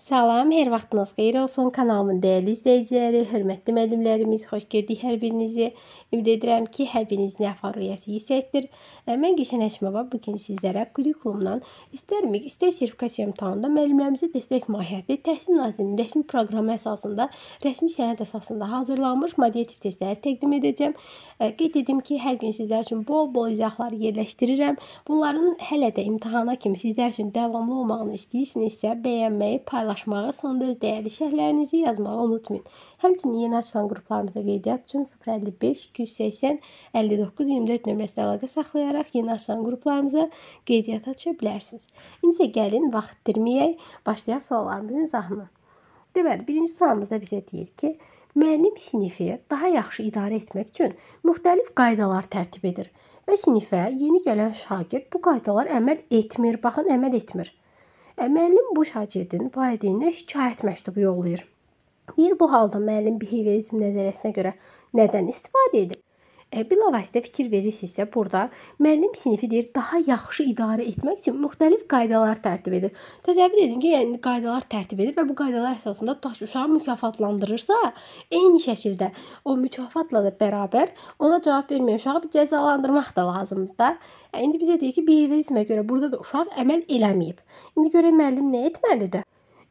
Salam, hər vaxtınız xeyir olsun. Kanalımın dəyərli izləyiciləri, hörmətli müəllimlərimiz, xoş gördük hər birinizi. Ümid edirəm ki, hər birinizin əfar rüyəsi yüksəkdir. Mən Gülşən Həşimova bu gün sizlərə kurikulumdan istər MİQ, istər sertifikasiya imtahanında müəllimlərimizə dəstək mahiyyətli Təhsil Nazirliyinin rəsmi proqramı əsasında, rəsmi sənəd əsasında hazırlanmış moderativ testləri təqdim edəcəm. Qeyd etdim ki, hər gün sizlər üçün bol-bol izahlar yerləşdirirəm. Bunların hələ də imtahana kimi sizlər üçün davamlı olmağını istəyirsinizsə, bəyənməyi, paylaşmayı paylaşmağı, sonda öz dəyərli şərhlərinizi yazmağı unutmayın. Həmçinin yeni açılan qruplarımıza qeydiyyat üçün 055 280 59 24 nömrəsinə əlaqə saxlayaraq yeni açılan qruplarımıza qeydiyyata düşə bilərsiniz. İndi isə gəlin vaxt itirməyək, başlayaq suallarımızın izahına. Deməli, birinci sualımızda bizə deyir ki, müəllim sinifi daha yaxşı idarə etmək üçün müxtəlif qaydalar tərtib edir və sinifə yeni gələn şagird bu qaydalar əməl etmir. Baxın, əməl etmir. Müəllim bu şagirdin valideynə şikayət məktubu yollayır. Deyir bu halda müəllim behaviorizm nəzəriyyəsinə görə nədən istifadə edib? E, bilavasitə fikir verirsinizsə, burada müəllim sinifi deyir, daha yaxşı idarə etmək üçün müxtəlif qaydalar tərtib edir. Təsəvvür edin ki, yəni qaydalar tərtib edir və bu qaydalar əsasında tutaq ki, uşağı mükafatlandırırsa, eyni şəkildə o mükafatla da bərabər ona cavab verməyən uşağı bir cəzalandırmaq da lazımdır da. E, indi bizə deyir ki, behaviorizmə görə burada da uşaq əməl eləməyib. İndi görək müəllim nə etməlidir?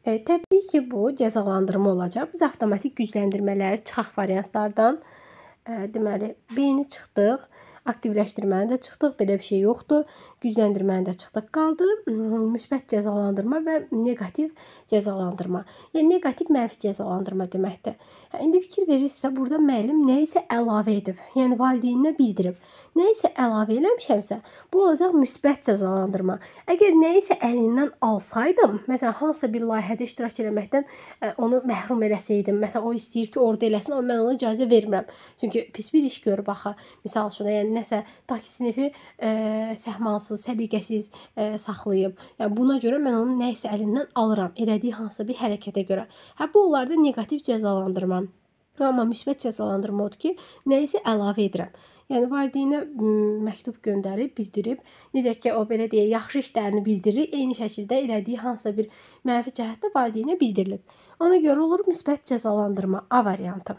E, təbii ki, bu cəzalandırma olacaq. Biz avtomatik gücləndirmələri çıxaq variantlardan deməli B-ni çıxdıq aktivləşdirməni də çıxdıq, belə bir şey yoxdur. Gücləndirməni də çıxdıq qaldı. Hmm, müsbət cəzalandırma və neqativ cəzalandırma. Yəni neqativ mənfi cəzalandırma deməkdir. Hə, indi fikir verirsinizsə, burada müəllim nə isə əlavə edib, yəni valideyninə bildirib. Nə isə əlavə eləmişəmsə, bu olacaq müsbət cəzalandırma. Əgər nə isə əlindən alsaydım, məsələn, hansısa bir layihədə iştirak eləməkdən ə, e, onu məhrum eləsəydim, məsələn, o istəyir ki, orada eləsin, amma mən ona icazə vermirəm. Çünki pis bir iş görüb axı. Məsəl üçün, yəni nəsə tutaq ki, sinifi ə, e, səhmansız, səliqəsiz ə, e, saxlayıb. Yəni buna görə mən onun nə isə əlindən alıram, elədiyi hansısa bir hərəkətə görə. Hə bu onlarda neqativ cəzalandırma. Amma müsbət cəzalandırma odur ki, nə isə əlavə edirəm. Yəni valideynə məktub göndərib, bildirib, necə ki o belə deyə yaxşı işlərini bildirir, eyni şəkildə elədiyi hansısa bir mənfi cəhətdə valideynə bildirilib. Ona görə olur müsbət cəzalandırma A variantı.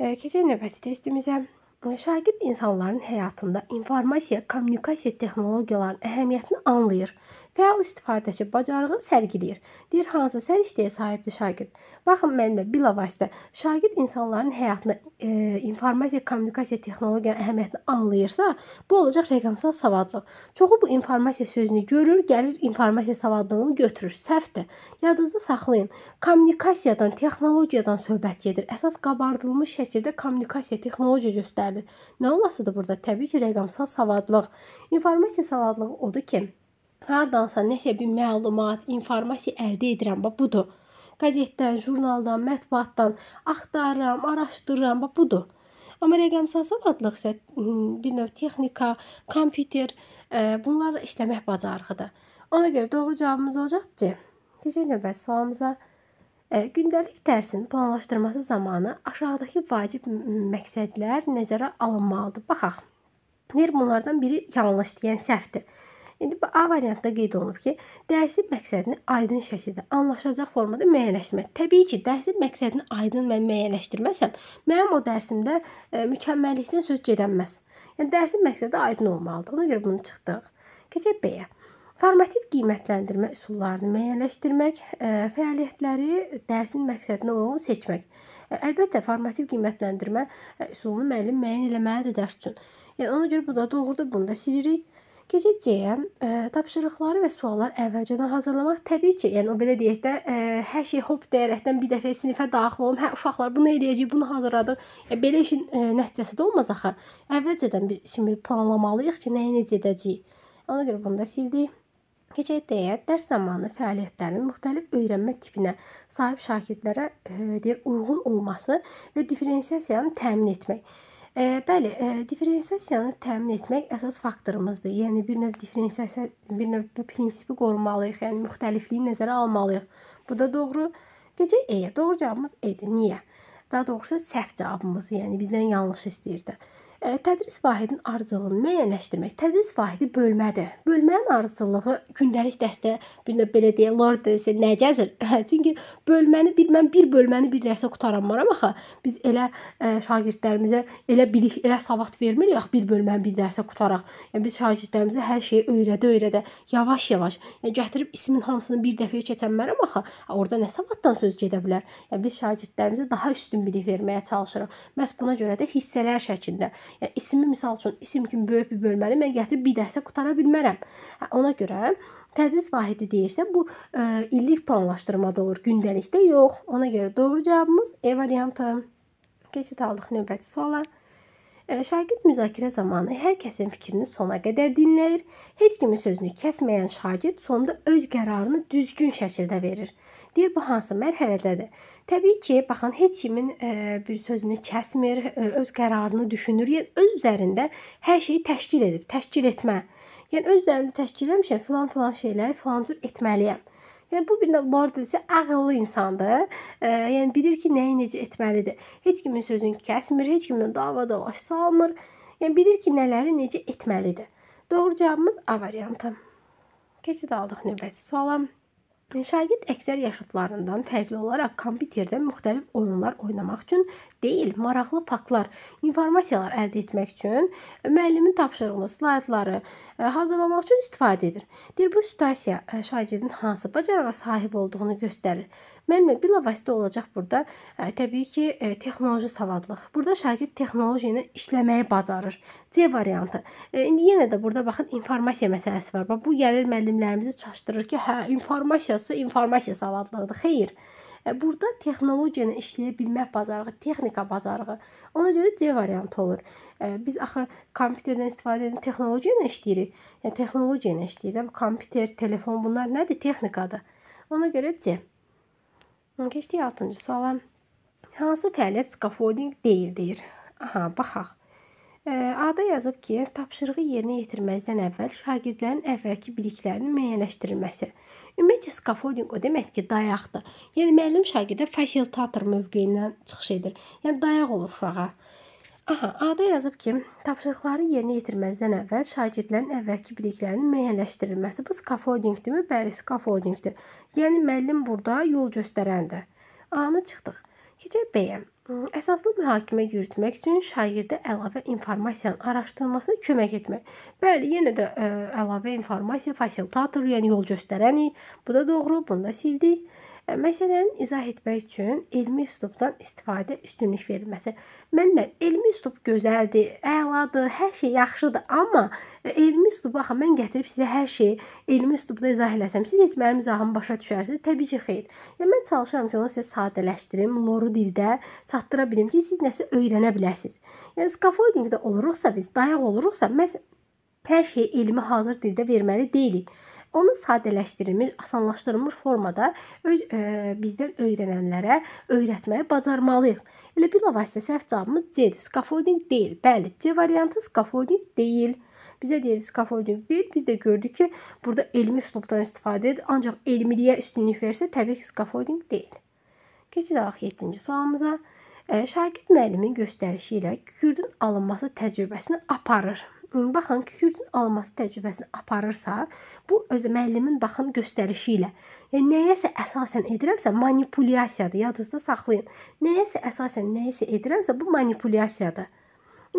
E, keçək növbəti testimizə şagird insanların həyatında informasiya, kommunikasiya texnologiyalarının əhəmiyyətini anlayır, fəal istifadəçi bacarığı sərgiləyir. Deyir, hansı səriştəyə sahibdir şagird? Baxın mənimlə bilavasitə şagird insanların həyatında e, informasiya, kommunikasiya texnologiyanın əhəmiyyətini anlayırsa, bu olacaq rəqəmsal savadlıq. Çoxu bu informasiya sözünü görür, gəlir informasiya savadlığını götürür. Səhvdir. Yadınızda saxlayın. Kommunikasiyadan, texnologiyadan söhbət gedir. Əsas qabardılmış şəkildə kommunikasiya, texnologiya göstərilir göstərir. Nə olasıdır burada? Təbii ki, rəqəmsal savadlıq. İnformasiya savadlığı odur ki, hardansa nəsə bir məlumat, informasiya əldə edirəm. Bax budur. Qəzetdən, jurnaldan, mətbuatdan axtarıram, araşdırıram. Bax budur. Amma rəqəmsal savadlıq isə bir növ texnika, kompüter, e, bunlarla işləmək bacarığıdır. Ona görə doğru cavabımız olacaq C. Keçək növbəti sualımıza. Gündəlik dərsin planlaşdırması zamanı aşağıdakı vacib məqsədlər nəzərə alınmalıdır. Baxaq. Deyir bunlardan biri yanlışdır, yəni səhvdir. İndi A variantında qeyd olunub ki, dərsin məqsədini aydın şəkildə, anlaşılacaq formada müəyyənləşdirmək. Təbii ki, dərsin məqsədini aydın mən müəyyənləşdirməsəm, mənim o dərsimdə mükəmməllikdən söz gedənməz. Yəni dərsin məqsədi aydın olmalıdır. Ona görə bunu çıxdıq. Keçək B-yə. Formativ qiymətləndirmə üsullarını müəyyənləşdirmək, e, fəaliyyətləri dərsin məqsədinə uyğun seçmək. E, əlbəttə, formativ qiymətləndirmə e, üsulunu müəllim müəyyən eləməlidir dərs üçün. Yəni ona görə bu da doğrudur, bunu da silirik. Keçəcəyə tapşırıqları və suallar əvvəlcədən hazırlamaq təbii ki, yəni o belə deyək də, ə, hər şey hop deyərəkdən bir dəfə sinifə daxil olum, hə uşaqlar bunu eləyəcək, bunu hazırladıq. Yəni belə işin ə, nəticəsi də olmaz axı. Əvvəlcədən bir işimi planlamalıyıq ki, nəyi necə edəcəyik. Ona görə bunu da sildik. Keçək deyə dərs zamanı fəaliyyətlərin müxtəlif öyrənmə tipinə sahib şagirdlərə e, deyir uyğun olması və differensiasiyanı təmin etmək. E, bəli, e, differensiasiyanı təmin etmək əsas faktorumuzdur. Yəni bir növ differensiasiya bir növ bu prinsipi qorumalıyıq, yəni müxtəlifliyi nəzərə almalıyıq. Bu da doğru. Keçək E-yə. Doğru cavabımız E-dir. Niyə? Daha doğrusu səhv cavabımız, yəni bizdən yanlış istəyirdi. E, tədris vahidinin ardıcıllığını müəyyənləşdirmək. Tədris vahidi bölmədir. Bölmənin ardıcıllığı gündəlik dəstə bunda belə deyə Lord desə nə gəzir? Çünki bölməni bir mən bir bölməni bir dərsə qutaranmaram axı. Biz elə ə, e, şagirdlərimizə elə bilik, elə savad vermirik axı bir bölməni bir dərsə qutaraq. Yəni biz şagirdlərimizə hər şeyi öyrədə-öyrədə yavaş-yavaş, yəni gətirib ismin hamısını bir dəfəyə keçənmərəm axı. Orda nə savaddan söz gedə bilər? Yəni biz şagirdlərimizə daha üstün bilik verməyə çalışırıq. Məs buna görə də hissələr şəklində Yəni ismi misal üçün isim kimi böyük bir bölməni mən gətirib bir dərsə qutara bilmərəm. Hə, ona görə tədris vahidi deyirsə bu ə, e, illik planlaşdırmada olur, gündəlikdə yox. Ona görə doğru cavabımız E variantı. Keçid aldıq növbəti suala. E, şagird müzakirə zamanı hər kəsin fikrini sona qədər dinləyir. Heç kimin sözünü kəsməyən şagird sonda öz qərarını düzgün şəkildə verir. Deyir bu hansı mərhələdədir? Təbii ki, baxın heç kimin ə, e, bir sözünü kəsmir, ə, e, öz qərarını düşünür, yəni öz üzərində hər şeyi təşkil edib, təşkil etmə. Yəni öz üzərində təşkil etmişəm, filan-filan şeyləri filan cür etməliyəm. Yəni bu bir bu arada isə ağıllı insandır. E, yəni bilir ki, nəyi necə etməlidir. Heç kimin sözünü kəsmir, heç kimdən dava dalaş salmır. Yəni bilir ki, nələri necə etməlidir. Doğru cavabımız A variantı. Keçid aldıq növbəti suala. Şagird əksər yaşıtlarından fərqli olaraq kompüterdə müxtəlif oyunlar oynamaq üçün deyil, maraqlı faktlar, informasiyalar əldə etmək üçün müəllimin tapşırığını, slaytları e, hazırlamaq üçün istifadə edir. Deyir, bu situasiya e, şagirdin hansı bacarığa sahib olduğunu göstərir. Müəllimə bilavasitə olacaq burada e, təbii ki, texnoloji savadlıq. Burada şagird texnologiya ilə işləməyi bacarır. C variantı. İndi yenə də burada baxın informasiya məsələsi var. Bax bu gəlir müəllimlərimizi çaşdırır ki, hə, informasiya fabrikası informasiya savadlığıdır. Xeyr. E, burada texnologiyanı işləyə bilmək bacarığı, texnika bacarığı. Ona görə C variantı olur. E, biz axı kompüterdən istifadə edən texnologiya ilə işləyirik. Yəni texnologiya ilə işləyirik. Kompüter, telefon bunlar nədir? Texnikadır. Ona görə C. Keçdik 6-cı suala. Hansı fəaliyyət scaffolding deyil deyir. Aha, baxaq. A-da yazıb ki, tapşırığı yerinə yetirməzdən əvvəl şagirdlərin əvvəlki biliklərinin müəyyənləşdirilməsi. Ümumiyyətcə scaffolding o deməkdir ki, dayaqdır. Yəni müəllim şagirdə fasilitator mövqeyindən çıxış edir. Yəni dayaq olur uşağa. Aha, A-da yazıb ki, tapşırıqları yerinə yetirməzdən əvvəl şagirdlərin əvvəlki biliklərinin müəyyənləşdirilməsi. Bu scaffoldingdirmi? Bəli, scaffoldingdir. Yəni müəllim burada yol göstərəndir. A-nı çıxdıq. Keçək B-yə. Əsaslı mühakimə yürütmək üçün şagirdə əlavə informasiyanın araşdırılmasına kömək etmək. Bəli, yenə də ə, e, əlavə informasiya fasilitator, yəni yol göstərən. Bu da doğru, bunu da sildik. E, Məsələni izah etmək üçün elmi üslubdan istifadə üstünlük verilməsi. Mənlər elmi üslub gözəldir, əladır, hər şey yaxşıdır, amma e, elmi üslub axı mən gətirib sizə hər şeyi elmi üslubda izah eləsəm, siz heç mənim izahımı başa düşərsiniz? Təbii ki, xeyr. Yəni mən çalışıram ki, onu sizə sadələşdirim, loru dildə çatdıra bilim ki, siz nəsə öyrənə biləsiniz. Yəni scaffoldingdə oluruqsa biz, dayaq oluruqsa, məsələn hər şeyi elmi hazır dildə verməli deyilik. Onu sadələşdirilmiş, asanlaşdırılmış formada ə, e, bizdən öyrənənlərə öyrətməyi bacarmalıyıq. Elə bilavasitə səhv cavabımız C-dir. Scaffolding deyil. Bəli, C variantı scaffolding deyil. Bizə deyir scaffolding deyil. Biz də gördük ki, burada elmi üslubdan istifadə edir. Ancaq elmiliyə üstünlük versə, təbii ki, scaffolding deyil. Keçirik 7-ci sualımıza. E, şagird müəllimin göstərişi ilə kürdün alınması təcrübəsini aparır baxın kükürdün alması təcrübəsini aparırsa, bu öz müəllimin baxın göstərişi ilə. Yəni nəyəsə əsasən edirəmsə manipulyasiyadır. Yadınızda saxlayın. Nəyəsə əsasən nəyisə edirəmsə bu manipulyasiyadır.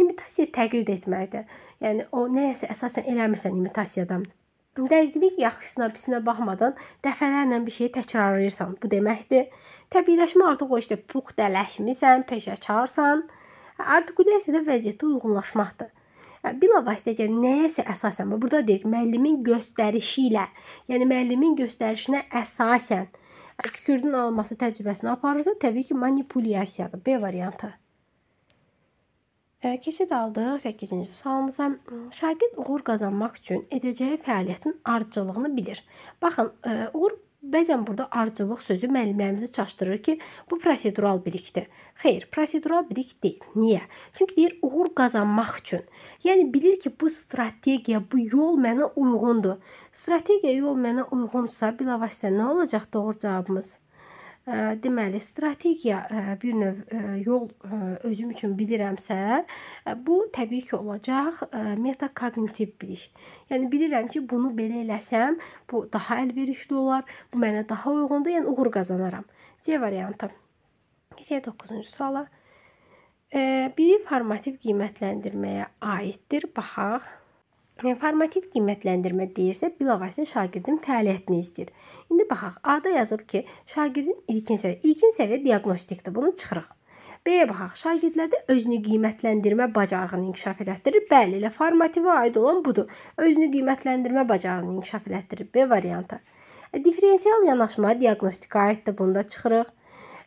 İmitasiya təqlid etməkdir. Yəni o nəyəsə əsasən eləmirsən imitasiyadan. Dəqiqlik yaxşısına, pisinə baxmadan dəfələrlə bir şeyi təkrarlayırsan. Bu deməkdir. Təbiiləşmə artıq o işdə puxtələşmisən, peşəkarsan. Artikulyasiya da vəziyyətə uyğunlaşmaqdır. Hə, bilavasitəcə nəyəsə əsasən burada deyək müəllimin göstərişi ilə, yəni müəllimin göstərişinə əsasən fikrin alınması təcrübəsini aparırsa, təbii ki, manipulyasiyadır. B variantı. Keçid aldıq 8-ci sualımıza. Şagird uğur qazanmaq üçün edəcəyi fəaliyyətin ardıcıllığını bilir. Baxın, uğur Bəzən burada ardıcıllıq sözü müəllimlərimizi çaşdırır ki, bu prosedural bilikdir. Xeyr, prosedural bilik deyil. Niyə? Çünki deyir uğur qazanmaq üçün. Yəni bilir ki, bu strategiya, bu yol mənə uyğundur. Strategiya yol mənə uyğunsa, bilavasitə nə olacaq doğru cavabımız? deməli strategiya bir növ yol özüm üçün bilirəmsə, bu təbii ki, olacaq metakognitiv bilik. Yəni bilirəm ki, bunu belə eləsəm, bu daha əlverişli olar, bu mənə daha uyğundur, yəni uğur qazanaram. C variantı. Keçək 9-cu suala. Biri formativ qiymətləndirməyə aiddir. Baxaq. Formativ qiymətləndirmə deyirsə, bilavasitə şagirdin fəaliyyətini izləyir. İndi baxaq. A-da yazıb ki, şagirdin ilkin səviyyə. İlkin səviyyə diaqnostikdir. Bunu çıxırıq. B-yə baxaq. Şagirdlərdə özünü qiymətləndirmə bacarığını inkişaf elətdirir. Bəli, elə formativə aid olan budur. Özünü qiymətləndirmə bacarığını inkişaf elətdirir. B variantı. E, Differensial yanaşma diaqnostikaya aiddir. Bunu da çıxırıq.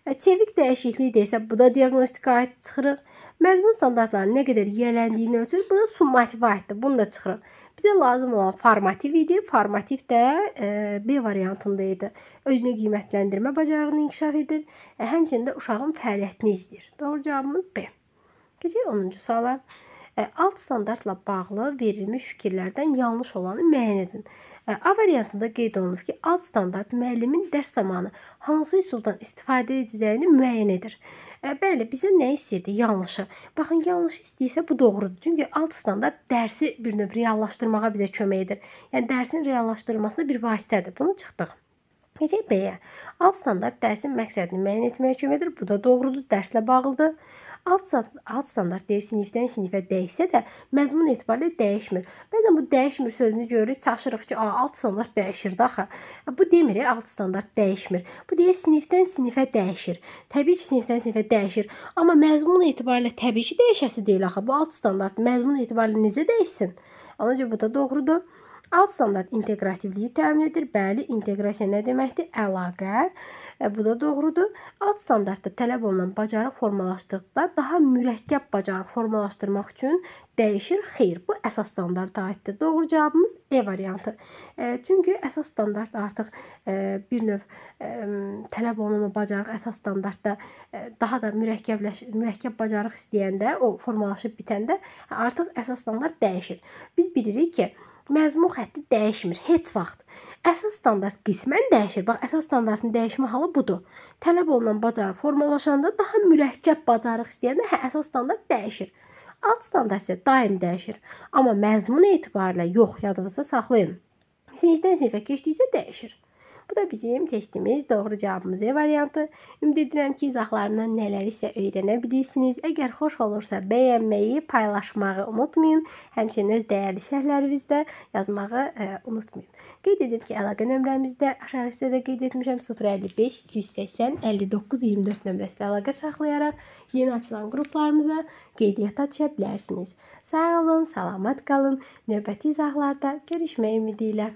E, çevik dəyişiklikdə isə bu da diaqnostikaya aid çıxırıq. Məzmun standartlarının nə qədər yeləndiyini ölçür, bu da summativə aiddir. Bunu da çıxırıq. Bizə lazım olan formativ idi. Formativ də e, B variantında idi. Özünü qiymətləndirmə bacarığını inkişaf edir. E, həmçinin də uşağın fəaliyyətini izləyir. Doğru cavabımız B. Keçək 10-cu suala. Alt standartla bağlı verilmiş fikirlərdən yanlış olanı müəyyən edin. A variantında qeyd olunur ki, alt standart müəllimin dərs zamanı hansı üsuldan istifadə edəcəyini müəyyən edir. Bəli, bizə nə istəyirdi? Yanlışı. Baxın, yanlışı istəyirsə bu doğrudur. Çünki alt standart dərsi bir növ reallaşdırmağa bizə kömək edir. Yəni dərsin reallaşdırılmasında bir vasitədir. Bunu çıxdıq. Necə B-yə? Alt standart dərsin məqsədini müəyyən etməyə kömək edir. Bu da doğrudur, dərslə bağlıdır. Alt, alt standart deyir sinifdən sinifə dəyişsə də məzmun etibarilə dəyişmir. Bəzən bu dəyişmir sözünü görürük, çaşırıq ki, a, alt standart dəyişir də axı. E, bu demir, alt standart dəyişmir. Bu deyir sinifdən sinifə dəyişir. Təbii ki, sinifdən sinifə dəyişir, amma məzmun etibarilə təbii ki, dəyişəsi deyil axı. Bu alt standart məzmun etibarilə necə dəyişsin? Ona görə bu da doğrudur. Alt standart inteqrativliyi təmin edir. Bəli, inteqrasiya nə deməkdir? Əlaqə. E, bu da doğrudur. Alt standartda tələb olunan bacarıq formalaşdıqda daha mürəkkəb bacarıq formalaşdırmaq üçün dəyişir. Xeyr, bu əsas standarta aiddir. Doğru cavabımız E variantı. E, çünki əsas standart artıq e, bir növ tələb olunan bacarıq əsas standartda daha da mürəkkəbləş mürəkkəb bacarıq istəyəndə, o formalaşıb bitəndə artıq əsas standart dəyişir. Biz bilirik ki, Məzmun xətti dəyişmir heç vaxt. Əsas standart qismən dəyişir. Bax, əsas standartın dəyişmə halı budur. Tələb olunan bacarıq formalaşanda daha mürəkkəb bacarıq istəyəndə hə əsas standart dəyişir. Alt standart isə daim dəyişir. Amma məzmun etibarilə yox, yadınızda saxlayın. Sinifdən sinifə keçdikcə dəyişir. Bu da bizim testimiz. Doğru cavabımız E variantı. Ümid edirəm ki, izahlarından nələrisə öyrənə bilirsiniz. Əgər xoş olursa bəyənməyi, paylaşmağı unutmayın. Həmçinin öz dəyərli şərhlərinizdə yazmağı ə, e, unutmayın. Qeyd edim ki, əlaqə nömrəmizdə aşağı hissədə qeyd etmişəm 055 280 59 24 nömrəsində əlaqə saxlayaraq yeni açılan qruplarımıza qeydiyyata düşə bilərsiniz. Sağ olun, salamat qalın. Növbəti izahlarda görüşmək ümidi ilə.